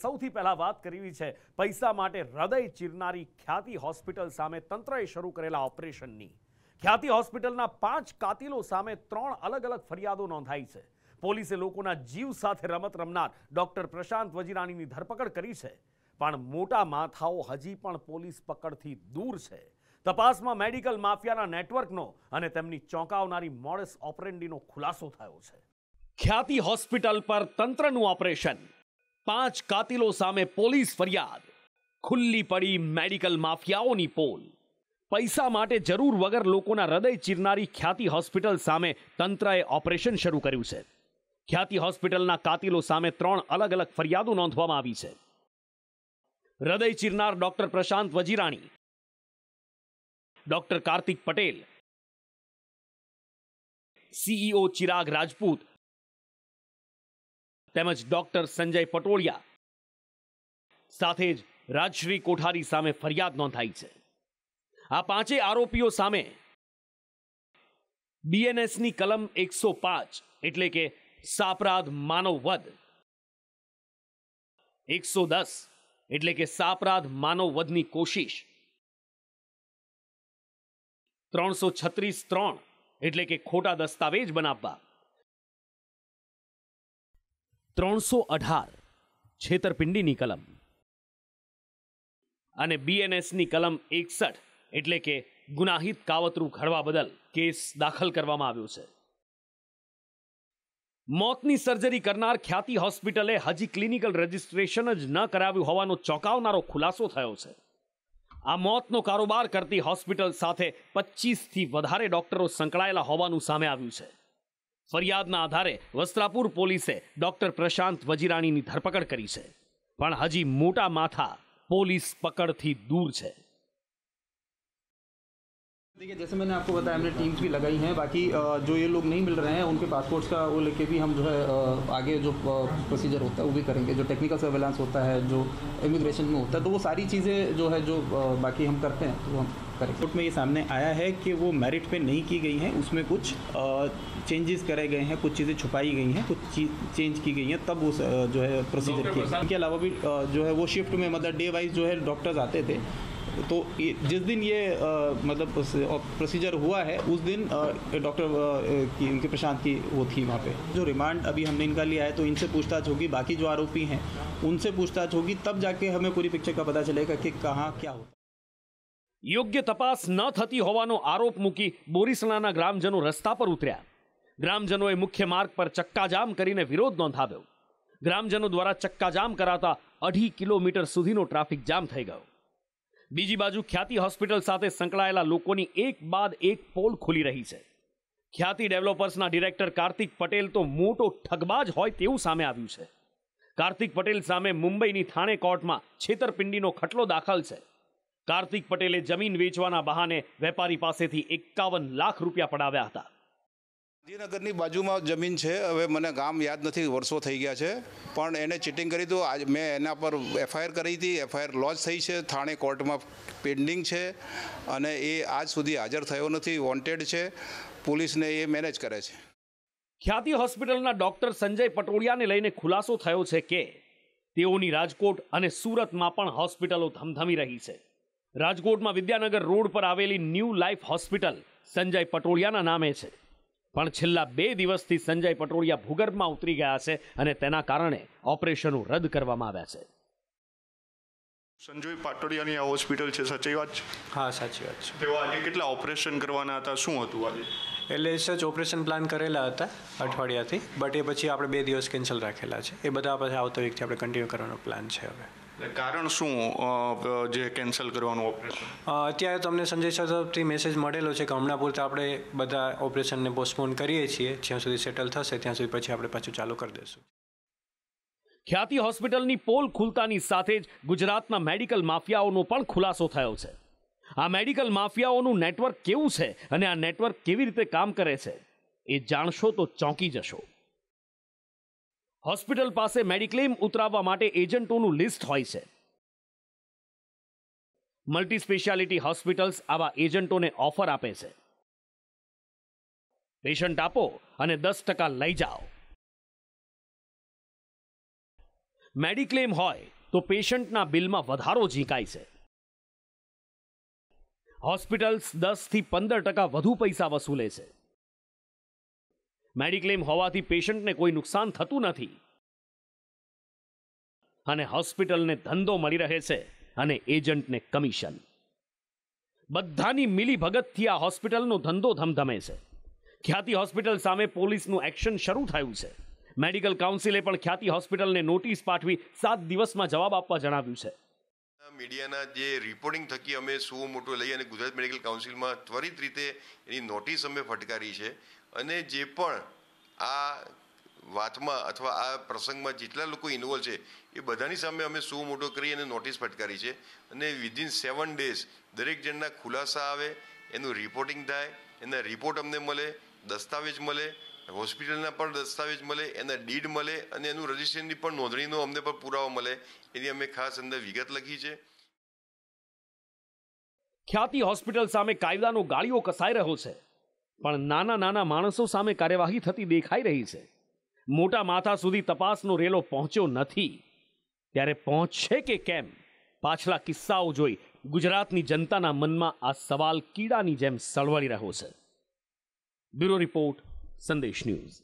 સૌથી પહેલાં વાત કરવી છે પૈસા માટે હૃદય ચીરનારી ખ્યાતિ હોસ્પિટલ સામે તંત્રએ શરૂ કરેલા ઓપરેશનની ખ્યાતિ હોસ્પિટલના પાંચ કાતિલો સામે ત્રણ અલગ અલગ ફરિયાદો નોંધાઈ છે પોલીસે લોકોના જીવ સાથે રમત રમનાર ડોક્ટર પ્રશાંત વજીરાણીની ધરપકડ કરી છે પણ મોટા માથાઓ હજી પણ પોલીસ પકડથી દૂર છે તપાસમાં મેડિકલ માફિયાના નેટવર્કનો અને તેમની ચોંકાવનારી મોડસ ઓપરેન્ડીનો ખુલાસો થયો છે ખ્યાતિ હોસ્પિટલ પર તંત્રનું ઓપરેશન પાંચ કાતિલો સામે પોલીસ ફરિયાદ ખુલ્લી પડી મેડિકલ માફિયાઓની પોલ પૈસા માટે જરૂર વગર લોકોના હૃદય ચીરનારી ખ્યાતિ હોસ્પિટલ સામે તંત્રએ ઓપરેશન શરૂ કર્યું છે ખ્યાતિ હોસ્પિટલના કાતિલો સામે ત્રણ અલગ અલગ ફરિયાદો નોંધવામાં આવી છે હૃદય ચીરનાર doctor Prashant Vajirani doctor Kartik Patel CEO Chirag Rajput તેમજ ડોક્ટર સંજય પટોળિયા સાથે જ રાજશ્રી કોઠારી સામે ફરિયાદ નોંધાઈ છે આ પાંચે આરોપીઓ સામે બીએનએસની કલમ એકસો પાંચ એટલે કે સાપરાધ માનવવધ એકસો દસ એટલે કે સાપરાધ માનવવધની કોશિશ ત્રણસો છત્રીસ ત્રણ એટલે કે ખોટા દસ્તાવેજ બનાવવા ત્રણસો અઢાર છેતરપિંડીની કલમ અને બીએનએસની કલમ એકસઠ એટલે કે ગુનાહિત કાવતરું ઘડવા બદલ કેસ દાખલ કરવામાં આવ્યો છે મોતની સર્જરી કરનાર ખ્યાતિ હોસ્પિટલે હજી ક્લિનિકલ રજિસ્ટ્રેશન જ ન કરાવ્યું હોવાનો ચોંકાવનારો ખુલાસો થયો છે આ મોતનો કારોબાર કરતી હોસ્પિટલ સાથે પચીસથી વધારે ડોક્ટરો સંકળાયેલા હોવાનું સામે આવ્યું છે ફરિયાદના આધારે વસ્ત્રાપુર પોલીસે ડોક્ટર પ્રશાંત વજીરાણીની ધરપકડ કરી છે પણ હજી મોટા માથા પોલીસ પકડથી દૂર છે देखिए जैसे मैंने आपको बताया हमने टीम्स भी लगाई हैं बाकी जो ये लोग नहीं मिल रहे हैं उनके पासपोर्ट्स का वो लेके भी हम जो है आगे जो प्रोसीजर होता है वो भी करेंगे जो टेक्निकल सर्वेलांस होता है जो इमिग्रेशन में होता है तो वो सारी चीज़ें जो है जो बाकी हम करते हैं तो हम रिपोर्ट में ये सामने आया है कि वो मेरिट पे नहीं की गई हैं उसमें कुछ चेंजेस करे गए हैं कुछ चीज़ें छुपाई गई हैं कुछ चेंज की गई हैं तब उस जो है प्रोसीजर किया इनके अलावा भी जो है वो शिफ्ट में मतलब डे वाइज जो है डॉक्टर्स आते थे तो जिस दिन ये मतलब प्रोसीजर हुआ है उस दिन डॉक्टर की इनके प्रशांत की वो थी वहाँ पे जो रिमांड अभी हमने इनका लिया है तो इनसे पूछताछ होगी बाकी जो आरोपी हैं उनसे पूछताछ होगी तब जाके हमें पूरी पिक्चर का पता चलेगा कि कहाँ क्या होता યોગ્ય તપાસ ન થતી હોવાનો આરોપ મૂકી બોરીસણાના ગ્રામજનો રસ્તા પર ઉતર્યા ગ્રામજનોએ મુખ્ય માર્ગ પર ચક્કાજામ કરીને વિરોધ નોંધાવ્યો ગ્રામજનો દ્વારા ચક્કાજામ કરાતા અઢી કિલોમીટર સુધીનો ટ્રાફિક જામ થઈ ગયો બીજી બાજુ ખ્યાતિ હોસ્પિટલ સાથે સંકળાયેલા લોકોની એક બાદ એક પોલ ખુલી રહી છે ખ્યાતિ ડેવલપર્સના ડિરેક્ટર કાર્તિક પટેલ તો મોટો ઠગબાજ હોય તેવું સામે આવ્યું છે કાર્તિક પટેલ સામે મુંબઈની થાણે કોર્ટમાં છેતરપિંડીનો ખટલો દાખલ છે કાર્તિક પટેલે જમીન વેચવાના બહાને વેપારી પાસેથી એકાવન લાખ રૂપિયા પડાવ્યા હતા ગાંધીનગરની બાજુમાં જમીન છે હવે મને ગામ યાદ નથી વર્ષો થઈ ગયા છે પણ એને ચીટિંગ કરી હતું આજ મેં એના પર એફઆઈઆર કરી હતી એફઆઈઆર લોન્ચ થઈ છે થાણે કોર્ટમાં પેન્ડિંગ છે અને એ આજ સુધી હાજર થયો નથી વોન્ટેડ છે પોલીસને એ મેનેજ કરે છે ખ્યાતિ હોસ્પિટલના ડોક્ટર સંજય પટોડિયાને લઈને ખુલાસો થયો છે કે તેઓની રાજકોટ અને સુરતમાં પણ હોસ્પિટલો ધમધમી રહી છે રાજકોટમાં વિદ્યાનગર રોડ પર આવેલી ન્યૂ લાઈફ હોસ્પિટલ સંજય પટોળિયાના નામે છે પણ છેલ્લા બે દિવસથી સંજય પટોળિયા ભૂગર્ભમાં ઉતરી ગયા છે અને તેના કારણે ઓપરેશનો રદ કરવામાં આવ્યા છે સંજય પાટોડિયાની આ હોસ્પિટલ છે સાચી વાત હા સાચી વાત છે તેઓ આજે કેટલા ઓપરેશન કરવાના હતા શું હતું આજે એટલે સચ ઓપરેશન પ્લાન કરેલા હતા અઠવાડિયાથી બટ એ પછી આપણે બે દિવસ કેન્સલ રાખેલા છે એ બધા પછી આવતા વીકથી આપણે કન્ટિન્યુ કરવાનો પ્લાન છે હવે કારણ શું જે કેન્સલ કરવાનું ઓપરેશન અત્યારે તમને સંજય સર તરફથી મેસેજ મળેલો છે કે હમણાં પૂરતા આપણે બધા ઓપરેશનને પોસ્ટપોન કરીએ છીએ જ્યાં સુધી સેટલ થશે ત્યાં સુધી પછી આપણે પાછું ચાલુ કરી દઈશું ખ્યાતિ હોસ્પિટલની પોલ ખુલતાની સાથે જ ગુજરાતના મેડિકલ માફિયાઓનો પણ ખુલાસો થયો છે આ મેડિકલ માફિયાઓનું નેટવર્ક કેવું છે અને આ નેટવર્ક કેવી રીતે કામ કરે છે એ જાણશો તો ચોંકી જશો હોસ્પિટલ પાસે મેડિક્લેમ ઉતરાવવા માટે એજન્ટોનું લિસ્ટ હોય છે મલ્ટી સ્પેશિયાલિટી હોસ્પિટલ્સ આવા એજન્ટોને ઓફર આપે છે પેશન્ટ આપો અને દસ ટકા લઈ જાઓ મેડિક્લેમ હોય તો પેશન્ટના બિલમાં વધારો ઝીંકાય છે હોસ્પિટલ્સ દસથી પંદર ટકા વધુ પૈસા વસૂલે છે મેડિક્લેમ હોવાથી પેશન્ટને કોઈ નુકસાન થતું નથી અને હોસ્પિટલને ધંધો મળી રહે છે અને એજન્ટને કમિશન બધાની મિલીભગતથી આ હોસ્પિટલનો ધંધો ધમધમે છે ખ્યાતિ હોસ્પિટલ સામે પોલીસનું એક્શન શરૂ થયું છે મેડિકલ કાઉન્સિલે પણ ખ્યાતિ હોસ્પિટલને નોટિસ પાઠવી સાત દિવસમાં જવાબ આપવા જણાવ્યું છે મીડિયાના જે રિપોર્ટિંગ થકી અમે શું મોટો લઈ અને ગુજરાત મેડિકલ કાઉન્સિલમાં ત્વરિત રીતે એની નોટિસ અમે ફટકારી છે અને જે પણ આ વાતમાં અથવા આ પ્રસંગમાં જેટલા લોકો ઇન્વોલ્વ છે એ બધાની સામે અમે શું મોટો કરી અને નોટિસ ફટકારી છે અને વિધિન સેવન ડેઝ દરેક જણના ખુલાસા આવે એનું રિપોર્ટિંગ થાય એના રિપોર્ટ અમને મળે દસ્તાવેજ મળે હોસ્પિટલના પણ દસ્તાવેજ મળે એના ડીડ મળે અને એનું રજિસ્ટ્રેશનની પણ નોંધણીનો અમને પણ પુરાવો મળે એની અમે ખાસ અંદર વિગત લખી છે ખ્યાતિ હોસ્પિટલ સામે કાયદાનો ગાળીઓ કસાઈ રહ્યો છે પણ નાના નાના માણસો સામે કાર્યવાહી થતી દેખાઈ રહી છે મોટા માથા સુધી તપાસનો રેલો પહોંચ્યો નથી ત્યારે પહોંચશે કે કેમ પાછલા કિસ્સાઓ જોઈ ગુજરાતની જનતાના મનમાં આ સવાલ કીડાની જેમ સળવળી રહ્યો છે બ્યુરો રિપોર્ટ Sandesh News.